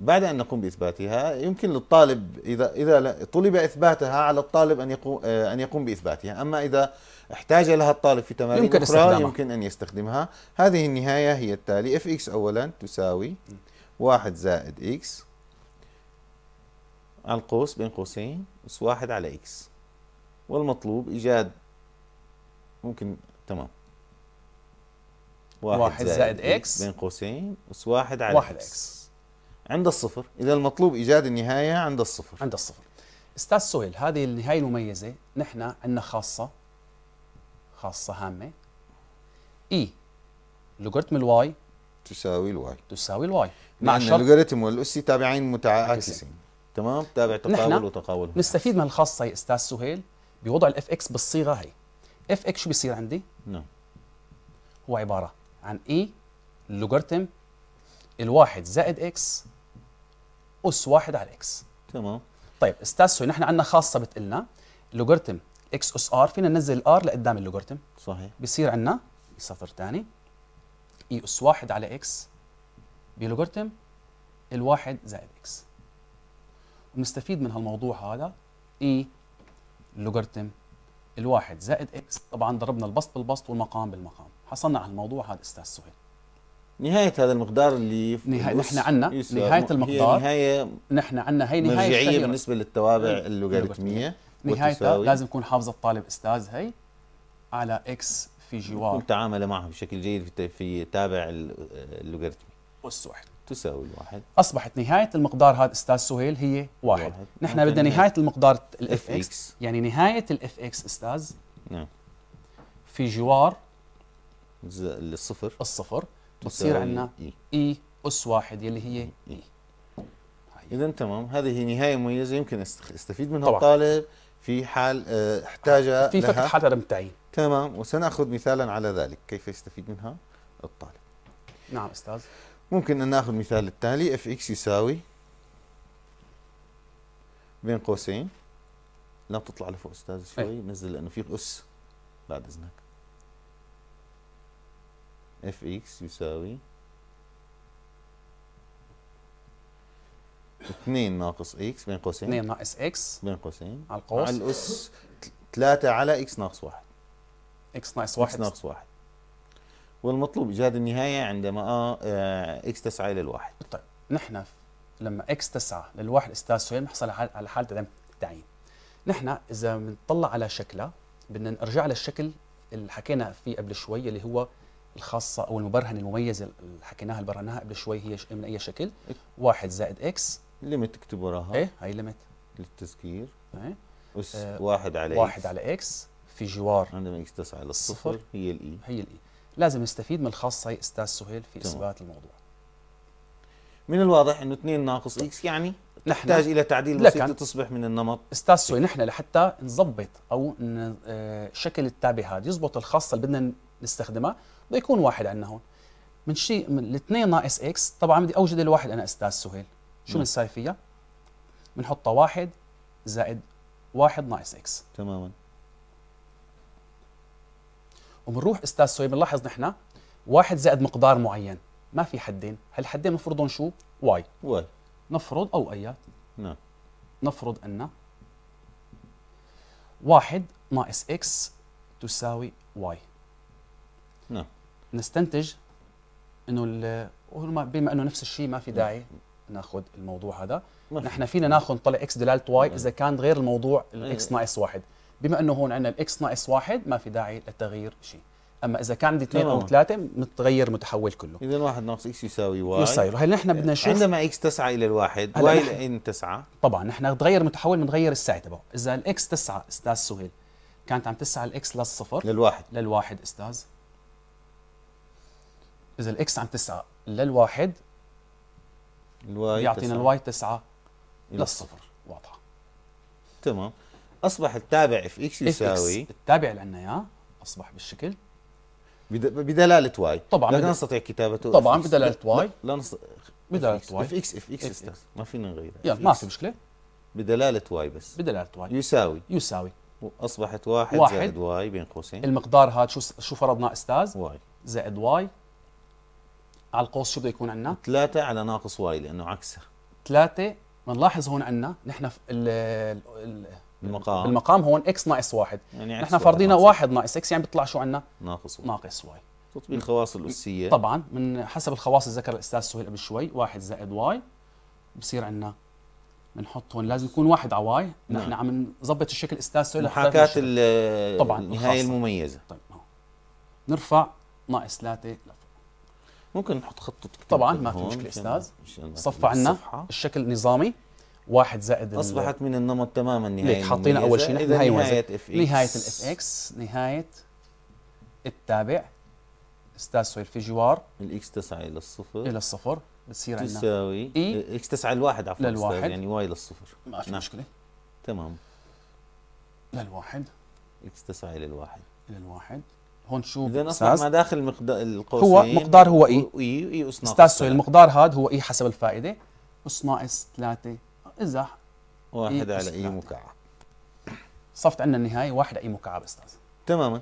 بعد ان نقوم باثباتها يمكن للطالب اذا اذا طلب اثباتها على الطالب ان يقوم آه، ان يقوم باثباتها اما اذا احتاج لها الطالب في تمارين يمكن اخرى استخدامها. يمكن ان يستخدمها هذه النهايه هي التالي اف اكس اولا تساوي 1 زائد اكس على القوس بين قوسين اس 1 على اكس والمطلوب ايجاد ممكن تمام واحد, واحد زائد اكس بين قوسين اس واحد على واحد اكس, إكس. عند الصفر اذا المطلوب ايجاد النهايه عند الصفر عند الصفر استاذ سهيل هذه النهايه المميزه نحن عندنا خاصه خاصه هامه اي لوغاريتم الواي تساوي الواي تساوي الواي مع ان اللوغاريتم والاس تابعين متعاكسين تمام تابع تقابل وتقابل نستفيد من الخاصه يا استاذ سهيل بوضع الاف اكس بالصيغه هي اف اكس شو بيصير عندي؟ نعم هو عباره عن اي e لوجارتم الواحد زائد اكس اس واحد على اكس تمام طيب استاذ نحن عندنا خاصه بتقلنا لوجارتم اكس اس ار فينا ننزل الار لقدام اللوجارتم صحيح بصير عندنا بسطر ثاني اي e اس واحد على اكس بلوجارتم الواحد زائد اكس ونستفيد من هالموضوع هذا اي e لوجارتم الواحد زائد اكس طبعا ضربنا البسط بالبسط والمقام بالمقام حصلنا على الموضوع هذا استاذ سهيل نهاية هذا المقدار اللي نهاية نحن عندنا نهاية المقدار هي نهاية نحن عندنا هي نهاية مرجعية بالنسبة للتوابع إيه، اللوغاريتمية نهايتها لازم تكون حافظة الطالب استاذ هي على اكس في جوار تعامل معها بشكل جيد في في تابع اللوغاريتمي اس واحد تساوي الواحد اصبحت نهايه المقدار هذا استاذ سهيل هي واحد, واحد. نحن نعم، بدنا نهايه المقدار الاف اكس يعني نهايه الاف اكس استاذ نعم في جوار للصفر الصفر بتصير عندنا اي e. e اس واحد يلي هي اي e. طيب. اذا تمام هذه نهايه مميزه يمكن يستفيد منها طبعا. الطالب في حال آه، احتاج في فتح حتى التعيين تمام وسناخذ مثالا على ذلك كيف يستفيد منها الطالب نعم استاذ ممكن ان ناخذ مثال التالي اف اكس يساوي بين قوسين لا تطلع لفوق استاذ شوي إيه. نزل لانه في اس بعد اذنك اف اكس يساوي اثنين ناقص اكس بين قوسين اثنين ناقص اكس بين قوسين على القوس على الاس ثلاثة على اكس ناقص واحد اكس ناقص واحد اكس ناقص واحد والمطلوب ايجاد النهايه عندما آه اكس تسعى الى الواحد طيب نحن لما اكس تسعى للواحد استاذ سهيل بنحصل على حاله عدم التعيين نحن اذا بنطلع على شكلها بدنا نرجع للشكل اللي حكينا فيه قبل شوي اللي هو الخاصه او المبرهن المميز اللي حكيناها اللي برهناها قبل شوي هي من اي شكل؟ واحد زائد اكس ليميت اكتب وراها ايه هي ليميت للتذكير ايه اس آه واحد على واحد إكس. على اكس في جوار عندما اكس تسعى للصفر الصفر هي الاي هي الاي لازم نستفيد من الخاصه هي استاذ سهيل في اثبات الموضوع من الواضح انه 2 ناقص اكس يعني نحتاج تحتاج الى تعديل بسيط لتصبح من النمط استاذ سهيل نحن لحتى نظبط او آه، شكل التابع هذا يظبط الخاصه اللي بدنا نستخدمها بده يكون واحد عندنا هون من شيء من الاثنين ناقص اكس طبعا بدي اوجد الواحد انا استاذ سهيل شو بنساوي نعم. فيها؟ بنحطها واحد زائد واحد ناقص اكس تماما وبنروح استاذ سهيل بنلاحظ نحن واحد زائد مقدار معين ما في حدين هالحدين مفروضون شو؟ واي واي نفرض او ايات نعم نفرض ان واحد ناقص اكس تساوي واي نعم نستنتج انه بما انه نفس الشيء ما في نعم. داعي ناخذ الموضوع هذا نحن فينا ناخذ نطلع اكس دلاله واي نعم. اذا كان غير الموضوع الاكس إيه. ناقص واحد بما انه هون عندنا الاكس ناقص واحد ما في داعي لتغيير شيء اما اذا كان عندي اثنين او نعم. ثلاثه متغير متحول كله اذا واحد ناقص اكس يساوي واي يساوي هلا نحن بدنا نشوف عندما اكس تسعى الى الواحد واي ان تسعة طبعا نحن تغير متحول بنغير الساعه تبعه اذا الاكس تسعة استاذ سهيل كانت عم تسعى الاكس للصفر للواحد للواحد استاذ اذا الاكس عم تسعى للواحد الواي يعطينا تسعة. الواي 9 للصفر واضحه تمام اصبح التابع في اكس يساوي إكس التابع لنا اياه اصبح بالشكل بدلاله واي طبعا لا بدل... نستطيع كتابته طبعا بدلاله واي لا نستطيع بدلاله واي اف اكس اف اكس ما فينا نغيرها يلا ما في مشكله بدلاله واي بس بدلاله واي يساوي يساوي اصبحت واحد, واحد زائد واي بين قوسين المقدار هذا شو شو فرضناه استاذ؟ واي زائد واي على القوس شو بده يكون عندنا؟ ثلاثة على ناقص واي لأنه عكسها ثلاثة بنلاحظ هون عندنا نحن ال ال المقام المقام هون اكس ناقص واحد يعني نحن فرضينا واحد ناقص اكس يعني بيطلع شو عندنا؟ ناقص واي ناقص واي تطبيق الخواص الأسية طبعا من حسب الخواص اللي ذكر الأستاذ سهيل قبل شوي واحد زائد واي بصير عندنا بنحط هون لازم يكون واحد على واي نعم. نحن عم نظبط الشكل أستاذ سهيل محاكاة طبعا النهاية المميزة طيب نعم. نرفع ناقص ثلاثة ممكن نحط خطه طبعا ما في مشكله استاذ صفى عنا الشكل نظامي واحد زائد اصبحت من النمط تماما نهايه ليك حاطين اول شيء نحن نهايه اف اكس نهايه الاف اكس نهايه التابع استاذ سوير في جوار الاكس تسعى الى الصفر الى الصفر بتصير عندنا تساوي إي e. اكس تسعى الواحد عفوا للواحد يعني واي للصفر ما في نعم. مشكله تمام للواحد اكس تسعى الى الواحد الى الواحد هون شو اذا نصنع ما داخل القوسين هو مقدار هو اي اي اي اس ناقص استاذ المقدار هذا هو اي حسب الفائده اس ناقص 3 اذا واحد على اي مكعب صفت عندنا النهايه واحد على اي مكعب استاذ تماما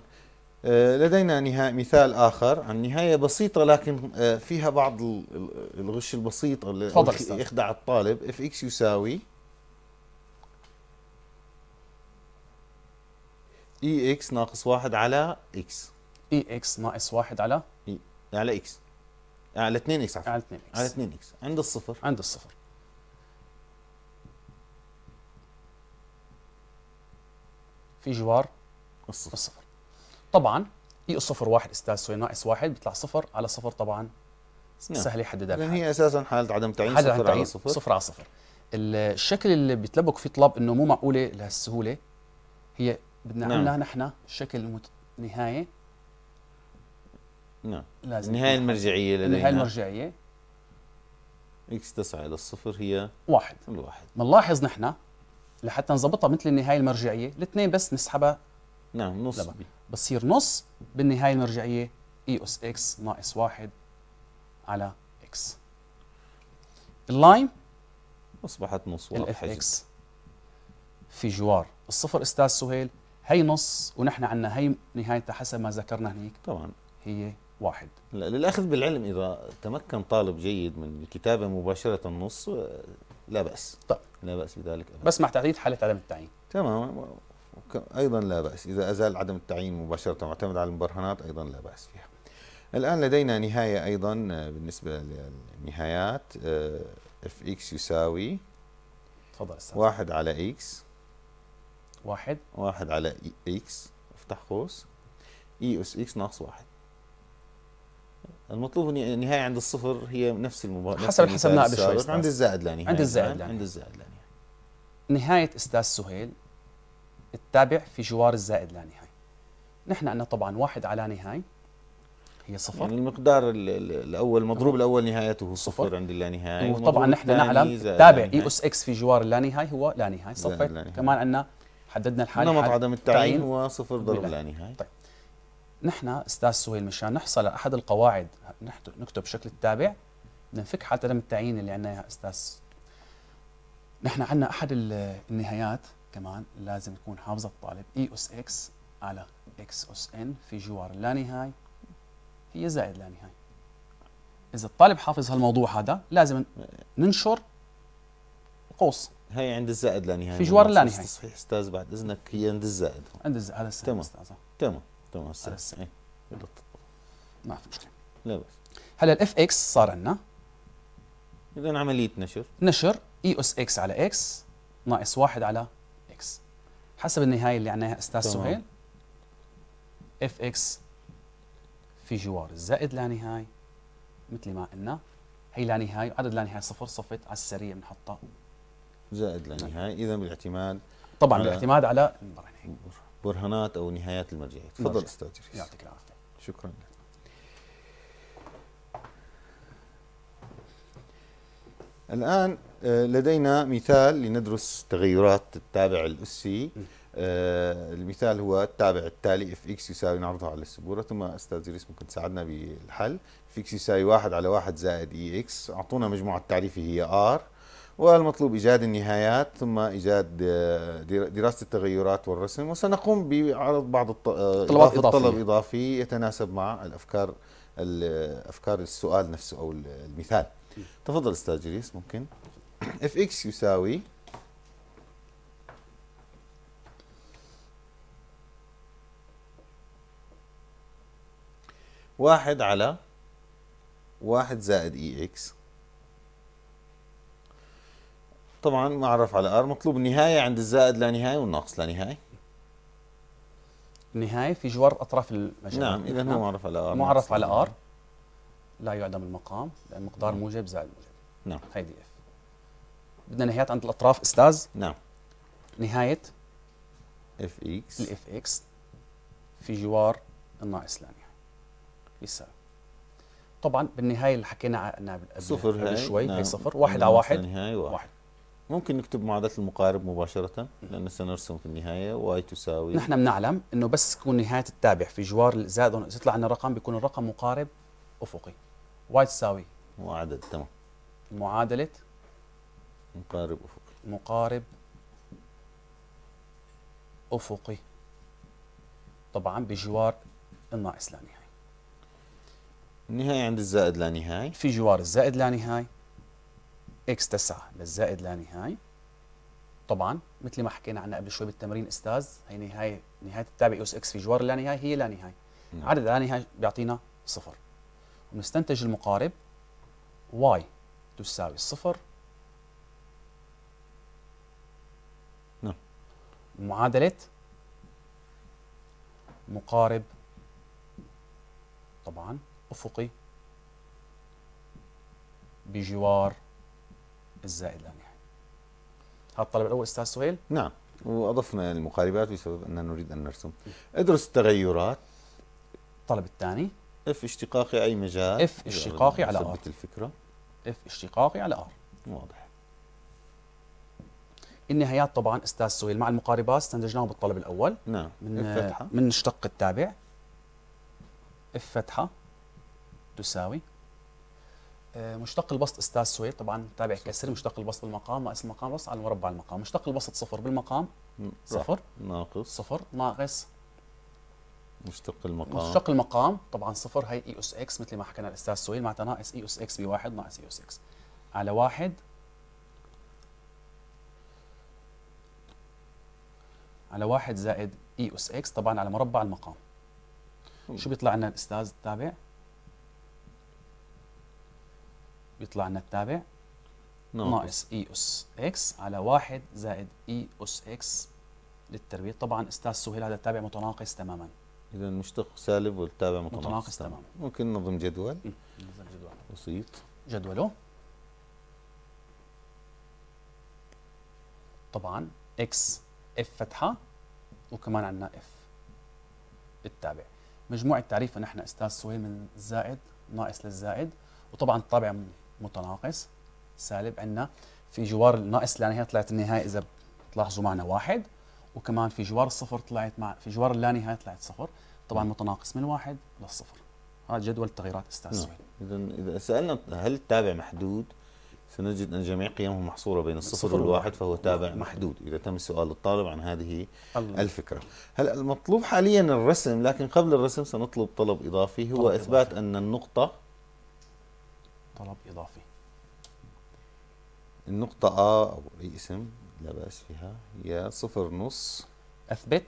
آه، لدينا نهاية مثال آخر عن نهاية بسيطة لكن آه، فيها بعض الغش البسيط اللي يخدع الطالب اف اكس يساوي اي e اكس ناقص واحد على اكس اي اكس ناقص 1 على اي على اكس على 2 اكس على 2 اكس على 2 اكس عند الصفر عند الصفر في جوار الصفر, الصفر. طبعا اي صفر واحد استاذ سوي ناقص واحد بيطلع صفر على صفر طبعا نعم. سهل يحددها لان هي اساسا حاله عدم تعيين صفر صفر تعيين على صفر صفر على صفر الشكل اللي بيتلبك فيه طلب انه مو معقوله لهالسهوله هي بدنا نعم. نحن شكل نهايه نعم لازم النهايه المرجعيه لدينا النهايه المرجعيه اكس تسعى الى الصفر هي واحد الواحد بنلاحظ نحن لحتى نظبطها مثل النهايه المرجعيه الاثنين بس نسحبها نعم نص بصير نص بالنهايه المرجعيه اي e اس اكس ناقص واحد على اكس اللاين اصبحت نص الاف اكس في جوار الصفر استاذ سهيل هي نص ونحن عندنا هي نهايتها حسب ما ذكرنا هنيك طبعا هي واحد للأخذ بالعلم إذا تمكن طالب جيد من الكتابة مباشرة النص آه، لا بأس طيب لا بأس بذلك أبدا. بس مع تحديد حالة عدم التعيين تمام أيضا لا بأس إذا أزال عدم التعيين مباشرة معتمد على المبرهنات أيضا لا بأس فيها الآن لدينا نهاية أيضا آه، بالنسبة للنهايات اف آه، اكس يساوي تفضل استاذ واحد على اكس واحد واحد على اكس e افتح قوس اي e اس اكس ناقص واحد المطلوب النهايه عند الصفر هي نفس المباراه حسب اللي حسبناها قبل شوي عند الزائد لا نهايه عند الزائد لا عند الزائد لا نهايه نهايه استاذ سهيل التابع في جوار الزائد لا نهايه نحن عندنا طبعا واحد على نهايه هي صفر يعني المقدار الاول المضروب الاول نهايته صفر, صفر عند اللانهاي وطبعا نحن نعلم تابع اي اس اكس في جوار اللانهاي هو لانهاي صفر كمان عندنا حددنا الحاله نمط عدم التعيين هو صفر ضرب نهاية طيب نحن استاذ سهيل مشان نحصل على احد القواعد نكتب بشكل التابع ننفك حتى عدم التعيين اللي عندنا اياها استاذ نحن عندنا احد النهايات كمان لازم يكون حافظه الطالب اي e اس اكس على اكس اس ان في جوار اللانهاي هي زائد لانهاي اذا الطالب حافظ هالموضوع هذا لازم ننشر قوس هي عند الزائد لانهاي في جوار اللانهاي صحيح استاذ بعد اذنك هي عند الزائد عند الزائد هذا تمام تمام تمام هسه هسه اي ما في مشكله لا بس هلا الاف اكس صار عندنا اذا عمليه نشر نشر اي اس اكس على اكس ناقص واحد على اكس حسب النهايه اللي عندنا استاذ سهيل اف اكس في جوار الزائد لا نهايه مثل ما قلنا هي لا نهايه وعدد لا نهايه صفر صفت على السريع بنحطها زائد لا نهايه اذا بالاعتماد طبعا بالاعتماد على المبرهنين برهانات او نهايات المرجعيه تفضل استاذ جريس يعطيك العافيه شكرا لك الآن آه، لدينا مثال لندرس تغيرات التابع الأسي آه، المثال هو التابع التالي اف اكس يساوي نعرضه على السبورة ثم أستاذ جريس ممكن تساعدنا بالحل اف اكس يساوي واحد على واحد زائد اي e اكس أعطونا مجموعة تعريفي هي ار والمطلوب إيجاد النهايات ثم إيجاد آه، دراسة التغيرات والرسم وسنقوم بعرض بعض الطلبات آه، الطلب إضافي يتناسب مع الأفكار أفكار السؤال نفسه أو المثال تفضل أستاذ جريس ممكن اف اكس يساوي واحد على واحد زائد اي e اكس طبعا معرف على ار مطلوب النهايه عند الزائد لا نهايه والناقص لا نهايه النهايه في جوار اطراف المجال نعم اذا هو نعم. معرف على ار معرف على ار لا يعدم المقام لان مقدار نعم. موجب زائد موجب نعم هيدي اف بدنا نهايات عند الاطراف استاذ نعم نهايه اف اكس الاف اكس في جوار الناقص لا نهايه يساوي طبعا بالنهايه اللي حكينا عنها قبل شوي نعم. هي صفر واحد على واحد واحد ممكن نكتب معادلة المقارب مباشرة لأن سنرسم في النهاية واي تساوي نحن بنعلم أنه بس تكون نهاية التابع في جوار الزائد يطلع لنا رقم بيكون الرقم مقارب أفقي واي تساوي معادلة تمام معادلة مقارب أفقي مقارب أفقي طبعا بجوار الناقص لا نهاية النهاية عند الزائد لا نهاية في جوار الزائد لا نهاية اكس 9 للزائد لا نهائي طبعا مثل ما حكينا عنها قبل شوي بالتمرين استاذ هي نهايه نهايه التابع اس اكس في جوار لا نهائي هي لا نهائي نعم. عدد لا نهائي بيعطينا صفر ونستنتج المقارب واي تساوي الصفر نعم معادله مقارب طبعا افقي بجوار الزائد الأنيحي يعني. هذا الطلب الأول أستاذ سهيل نعم وأضفنا يعني المقاربات بسبب أننا نريد أن نرسم ادرس التغيرات الطلب الثاني اف اشتقاقي أي مجال اف اشتقاقي على ار الفكرة اف اشتقاقي على ار واضح النهايات طبعا استاذ سهيل مع المقاربات استنتجناهم بالطلب الاول نعم من اف فتحة من الشق التابع اف فتحة تساوي آه، مشتق البسط استاذ سويد طبعا تابع كسر مشتق البسط بالمقام ناقص المقام بسط على مربع المقام مشتق البسط صفر بالمقام صفر ناقص صفر ناقص مشتق المقام مشتق المقام طبعا صفر هي اي اس اكس مثل ما حكينا الاستاذ سويل معناتها ناقص اي e اس اكس بواحد ناقص اي اس اكس على واحد على واحد زائد اي اس اكس طبعا على مربع المقام شو بيطلع لنا الاستاذ التابع؟ بيطلع لنا التابع ناقص اي e اس اكس على 1 زائد اي e اس اكس للتربيع طبعا استاذ سهيل هذا التابع متناقص تماما اذا المشتق سالب والتابع متناقص, متناقص تماما. تماما ممكن نظم جدول نظم جدول بسيط جدوله طبعا اكس اف فتحه وكمان عندنا اف التابع مجموعه التعريف نحن استاذ سهيل من الزائد ناقص للزائد وطبعا الطابع متناقص سالب عندنا في جوار الناقص لانهايه طلعت النهايه اذا بتلاحظوا معنا واحد وكمان في جوار الصفر طلعت مع في جوار اللانهايه طلعت صفر طبعا متناقص من واحد للصفر هذا جدول التغييرات استاذ نعم. سويد اذا اذا سالنا هل التابع محدود سنجد ان جميع قيمه محصوره بين الصفر والواحد فهو تابع نعم. محدود اذا تم سؤال الطالب عن هذه الفكره. هلا المطلوب حاليا الرسم لكن قبل الرسم سنطلب طلب اضافي هو طلب اثبات إضافي. ان النقطه طلب إضافي النقطة أ أو أي اسم لا بأس فيها هي صفر نص أثبت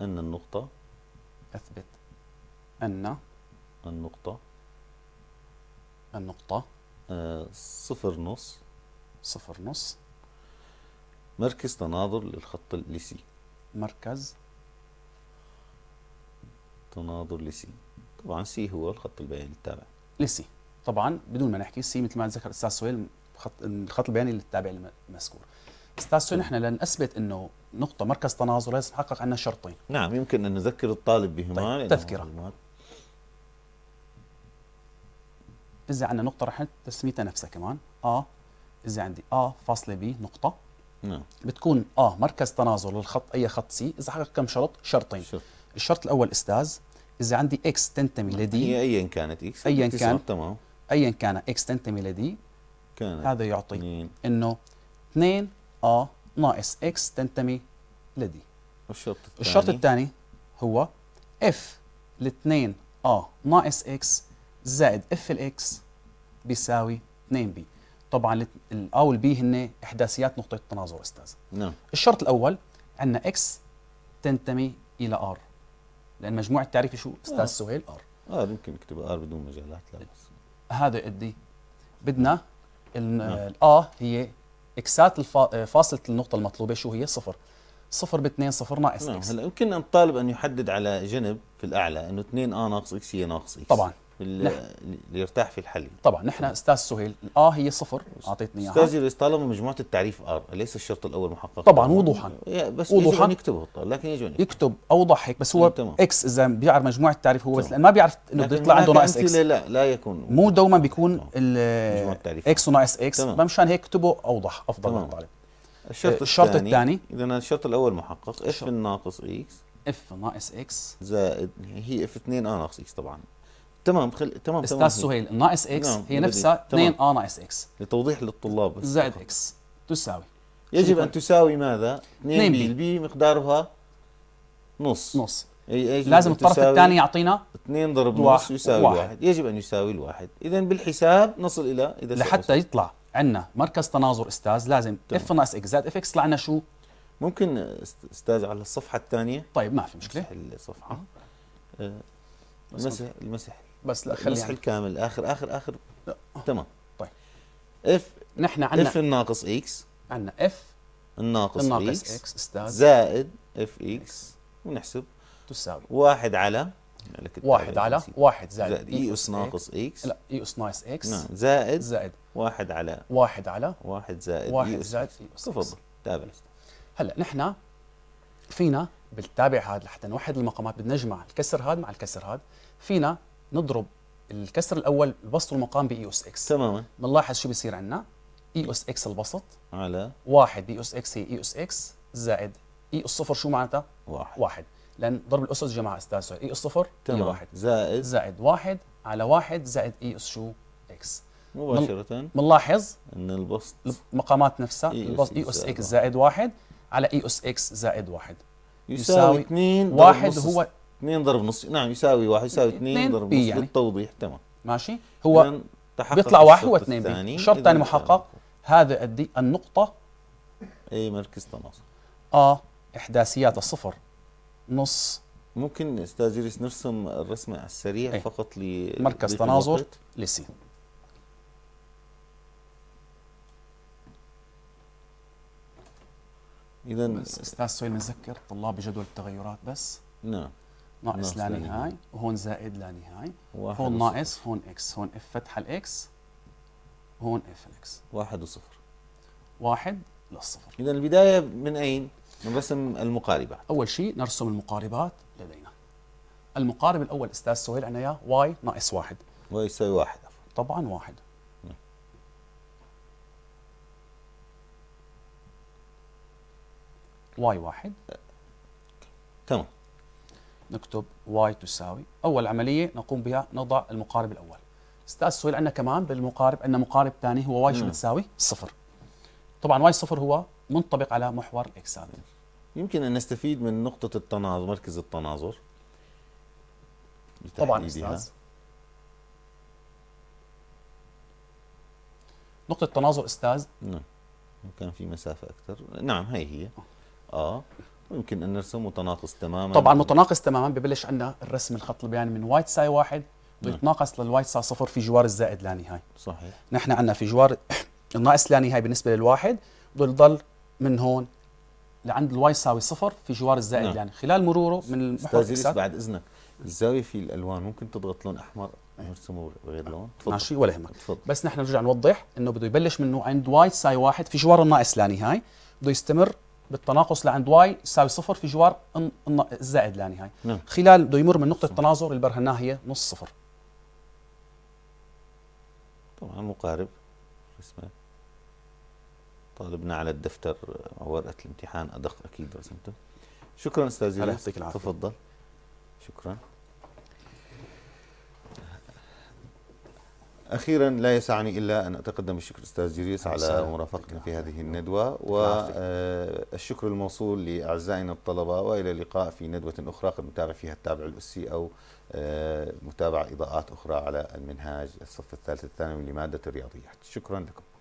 أن النقطة أثبت أن النقطة النقطة آه صفر نص صفر نص مركز تناظر للخط لسي مركز تناظر لسي طبعا سي هو الخط البياني التابع لسي طبعا بدون ما نحكي سي مثل ما ذكر الاستاذ سهيل الخط البياني التابع المذكور استاذ سهيل نحن لنثبت انه نقطة مركز تناظر لازم نحقق عندنا شرطين نعم يمكن أن نذكر الطالب بهما طيب تذكرة إذا عندنا نقطة رح تسميتها نفسها كمان آ إذا عندي آ فاصلة بي نقطة نعم بتكون آ مركز تناظر للخط أي خط سي إذا حقق كم شرط شرطين شرط. الشرط الأول أستاذ إذا عندي إكس تنتمي لدي هي أيا كانت إكس أيا كانت تمام ايا كان اكس تنتمي لدي كانت هذا يعطي انه 2 ا ناقص اكس تنتمي لدي الشرط الثاني الشرط الثاني هو اف 2 ا ناقص اكس زائد اف الاكس بيساوي 2 بي طبعا الا والبي هن احداثيات نقطه التناظر استاذ نعم الشرط الاول عندنا اكس تنتمي الى ار لان مجموع التعريف شو استاذ آه. سهيل ار اه يمكن نكتب ار بدون مجالات لا بس هذا قدي بدنا نعم. الآ نعم. هي إكسات فاصلة النقطة المطلوبة شو هي صفر صفر باثنين صفر ناقص نعم. هلا يمكن الطالب أن يحدد على جنب في الأعلى أنه 2 آ ناقص إكس هي ناقص إكس طبعا اللي يرتاح في الحل طبعا نحن استاذ سهيل اه هي صفر اعطيتني اياها استاذ طالما مجموعه التعريف ار ليس الشرط الاول محقق طبعا وضوحا بس وضوحا يجب ان يكتبه لكن يجب ان يكتب اوضح هيك بس هو اكس اذا بيعرف مجموعه التعريف هو بس لان ما بيعرف انه بده يطلع عنده ناقص اكس لا لا يكون مو دوما بيكون اكس وناقص اكس فمشان هيك اكتبه اوضح افضل من للطالب الشرط, آه، الشرط الثاني اذا الشرط الاول محقق اف ناقص اكس اف ناقص اكس زائد هي اف 2 ا ناقص اكس طبعا تمام خل... تمام استاذ سهيل ناقص اكس نعم هي نعم، نفسها 2 ا ناقص اكس لتوضيح للطلاب بس زائد اكس تساوي يجب ان تساوي ماذا 2 بي البي مقدارها نص نص لازم الطرف الثاني يعطينا 2 ضرب نص يساوي واحد. يجب ان يساوي الواحد اذا بالحساب نصل الى اذا لحتى سأصل. يطلع عندنا مركز تناظر استاذ لازم اف ناقص اكس زائد اف اكس طلع لنا شو ممكن استاذ على الصفحه الثانيه طيب ما في مشكله الصفحه أه. أه. المسح المسح بس لا خلينا المسح يعني. الكامل اخر اخر اخر لا. تمام طيب اف نحن عندنا اف الناقص اكس عندنا اف الناقص, الناقص اكس, إكس استاذ زائد اف اكس ونحسب تساوي واحد على واحد على واحد زائد, اي اس ناقص اكس لا اي اس ناقص اكس نعم زائد زائد واحد على واحد على واحد زائد واحد زائد اي اس تفضل تابع هلا نحن فينا بالتابع هذا لحتى نوحد المقامات بدنا نجمع الكسر هذا مع الكسر هذا فينا نضرب الكسر الاول البسط والمقام باي اس اكس تماما بنلاحظ شو بصير عندنا اي اس اكس البسط على 1 بي اس اكس هي اي اس اكس زائد اي الصفر شو معناتها؟ واحد واحد لان ضرب الاسس جماعه استاذ اي اس صفر تمام هي واحد زائد زائد واحد على واحد زائد اي اس شو اكس مباشرة بنلاحظ ان البسط المقامات نفسها البسط اي اس اكس زائد واحد على اي اس اكس زائد واحد يساوي 2 واحد هو 2 ضرب نص نعم يساوي 1 يساوي 2 ضرب نص يعني. للتوضيح تمام ماشي هو بيطلع واحد 2 بي الشرط الثاني محقق هذا أدي النقطة أي مركز تناصب آه إحداثيات الصفر نص ممكن أستاذ يونس نرسم الرسمة على السريع أي. فقط ل مركز تناظر لسين إذا أستاذ سويل نذكر طلاب جدول التغيرات بس نعم ناقص لا نهاية وهون زائد لا نهاية هون ناقص هون اكس هون اف فتحة الاكس هون اف الاكس واحد وصفر واحد للصفر إذا البداية من أين؟ من رسم المقاربات أول شيء نرسم المقاربات لدينا المقارب الأول أستاذ سهيل عنا إياه واي ناقص واحد واي يساوي واحد طبعا واحد واي واحد تمام نكتب y تساوي أول عملية نقوم بها نضع المقارب الأول استاذ سهيل عندنا كمان بالمقارب عندنا مقارب ثاني هو y شو بتساوي؟ صفر طبعا y صفر هو منطبق على محور الاكسات يمكن ان نستفيد من نقطه التناظر مركز التناظر طبعا استاذ نقطه التناظر استاذ نعم كان في مسافه اكثر نعم هي هي اه ممكن ان نرسم متناقص تماما طبعا متناقص تماما ببلش عندنا الرسم الخط البياني من وايت ساي واحد بيتناقص نعم. للوايت ساي صفر في جوار الزائد لا نهايه صحيح نحن عندنا في جوار الناقص لا نهايه بالنسبه للواحد بضل من هون لعند الواي يساوي صفر في جوار الزائد نعم. يعني خلال مروره من المحور استاذ بعد اذنك الزاويه في الالوان ممكن تضغط لون احمر نرسمه غير لون ماشي ولا يهمك بس نحن نرجع نوضح انه بده يبلش منه عند واي ساي واحد في جوار الناقص لا نهايه بده يستمر بالتناقص لعند واي يساوي صفر في جوار الزائد لانهاية نعم. خلال بده يمر من نقطه التناظر اللي برهناها هي نص صفر طبعا مقارب اسمه طالبنا على الدفتر ورقه الامتحان ادق اكيد رسمته شكرا استاذ يوسف يعطيك العافيه تفضل شكرا أخيرا لا يسعني إلا أن أتقدم الشكر أستاذ جريس على مرافقتنا في هذه الندوة والشكر آه، الموصول لأعزائنا الطلبة وإلى اللقاء في ندوة أخرى قد نتابع فيها التابع الأسي أو آه، متابعة إضاءات أخرى على المنهاج الصف الثالث الثانوي لمادة الرياضيات شكرا لكم